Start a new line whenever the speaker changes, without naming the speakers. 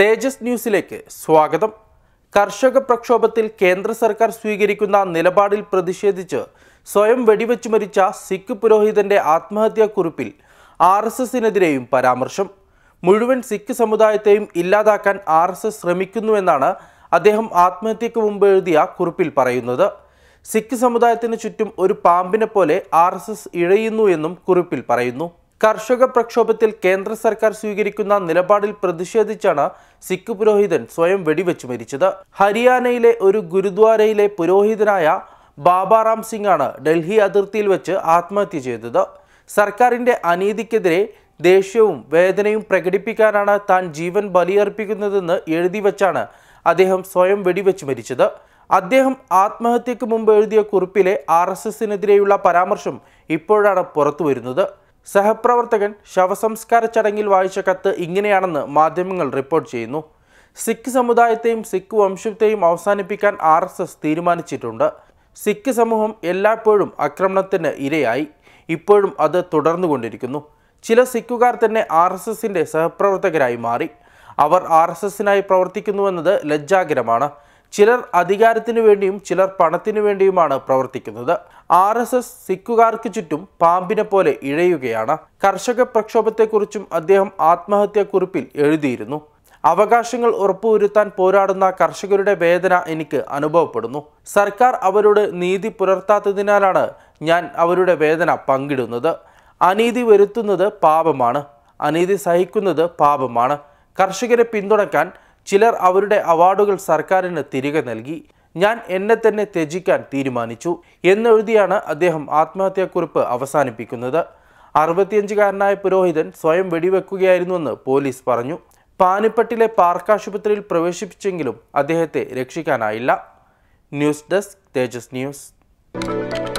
തേജസ് ന്യൂസിലേക്ക് സ്വാഗതം കർഷക പ്രക്ഷോഭത്തിൽ കേന്ദ്ര സർക്കാർ സ്വീകരിക്കുന്ന നിലപാടിൽ പ്രതിഷേധിച്ച് സ്വയം വെടിവെച്ച് മരിച്ച സിഖ് പുരോഹിതന്റെ ആത്മഹത്യാക്കുറിപ്പിൽ ആർ എസ് എസിനെതിരെയും പരാമർശം മുഴുവൻ സിഖ് സമുദായത്തെയും ഇല്ലാതാക്കാൻ ആർ എസ് എസ് ശ്രമിക്കുന്നുവെന്നാണ് അദ്ദേഹം ആത്മഹത്യക്ക് മുമ്പ് എഴുതിയ കുറിപ്പിൽ പറയുന്നത് സിഖ് സമുദായത്തിന് ചുറ്റും ഒരു പാമ്പിനെ പോലെ ആർ എസ് എസ് ഇഴയുന്നു എന്നും കുറിപ്പിൽ പറയുന്നു കർഷക പ്രക്ഷോഭത്തിൽ കേന്ദ്ര സർക്കാർ സ്വീകരിക്കുന്ന നിലപാടിൽ പ്രതിഷേധിച്ചാണ് സിഖ് പുരോഹിതൻ സ്വയം വെടിവെച്ച് മരിച്ചത് ഹരിയാനയിലെ ഒരു ഗുരുദ്വാരയിലെ പുരോഹിതനായ ബാബാറാം സിംഗ് ആണ് ഡൽഹി അതിർത്തിയിൽ വെച്ച് ആത്മഹത്യ ചെയ്തത് സർക്കാരിന്റെ അനീതിക്കെതിരെ ദേഷ്യവും വേദനയും പ്രകടിപ്പിക്കാനാണ് താൻ ജീവൻ ബലിയർപ്പിക്കുന്നതെന്ന് എഴുതി വച്ചാണ് അദ്ദേഹം സ്വയം വെടിവെച്ച് മരിച്ചത് അദ്ദേഹം ആത്മഹത്യക്ക് മുമ്പ് എഴുതിയ കുറിപ്പിലെ ആർ എസ് എസിനെതിരെയുള്ള പരാമർശം ഇപ്പോഴാണ് പുറത്തു വരുന്നത് സഹപ്രവർത്തകൻ ശവസംസ്കാര ചടങ്ങിൽ വായിച്ച കത്ത് ഇങ്ങനെയാണെന്ന് മാധ്യമങ്ങൾ റിപ്പോർട്ട് ചെയ്യുന്നു സിഖ് സമുദായത്തെയും സിഖ് വംശത്തെയും അവസാനിപ്പിക്കാൻ ആർ എസ് എസ് തീരുമാനിച്ചിട്ടുണ്ട് സിഖ് സമൂഹം എല്ലായ്പ്പോഴും ആക്രമണത്തിന് ഇരയായി ഇപ്പോഴും അത് തുടർന്നുകൊണ്ടിരിക്കുന്നു ചില സിഖുകാർ തന്നെ ആർ എസ് എസിൻ്റെ സഹപ്രവർത്തകരായി മാറി അവർ ആർ എസ് എസിനായി പ്രവർത്തിക്കുന്നുവെന്നത് ലജ്ജാകരമാണ് ചിലർ അധികാരത്തിനു വേണ്ടിയും ചിലർ പണത്തിനു വേണ്ടിയുമാണ് പ്രവർത്തിക്കുന്നത് ആർ എസ് എസ് സിക്കുകാർക്ക് ചുറ്റും പാമ്പിനെ പോലെ ഇഴയുകയാണ് കർഷക പ്രക്ഷോഭത്തെക്കുറിച്ചും അദ്ദേഹം ആത്മഹത്യാക്കുറിപ്പിൽ എഴുതിയിരുന്നു അവകാശങ്ങൾ ഉറപ്പുവരുത്താൻ പോരാടുന്ന കർഷകരുടെ വേദന എനിക്ക് അനുഭവപ്പെടുന്നു സർക്കാർ അവരോട് നീതി പുലർത്താത്തതിനാലാണ് ഞാൻ അവരുടെ വേദന പങ്കിടുന്നത് അനീതി വരുത്തുന്നത് പാപമാണ് അനീതി സഹിക്കുന്നത് പാപമാണ് കർഷകരെ പിന്തുണക്കാൻ ചിലർ അവരുടെ അവാർഡുകൾ സർക്കാരിന് തിരികെ നൽകി ഞാൻ എന്നെ തന്നെ ത്യജിക്കാൻ തീരുമാനിച്ചു എന്നെഴുതിയാണ് അദ്ദേഹം ആത്മഹത്യാക്കുറിപ്പ് അവസാനിപ്പിക്കുന്നത് അറുപത്തിയഞ്ചുകാരനായ പുരോഹിതൻ സ്വയം വെടിവെക്കുകയായിരുന്നുവെന്ന് പോലീസ് പറഞ്ഞു പാനിപ്പട്ടിലെ പാർക്ക് ആശുപത്രിയിൽ പ്രവേശിപ്പിച്ചെങ്കിലും അദ്ദേഹത്തെ രക്ഷിക്കാനായില്ല ന്യൂസ് ഡെസ്ക് തേജസ് ന്യൂസ്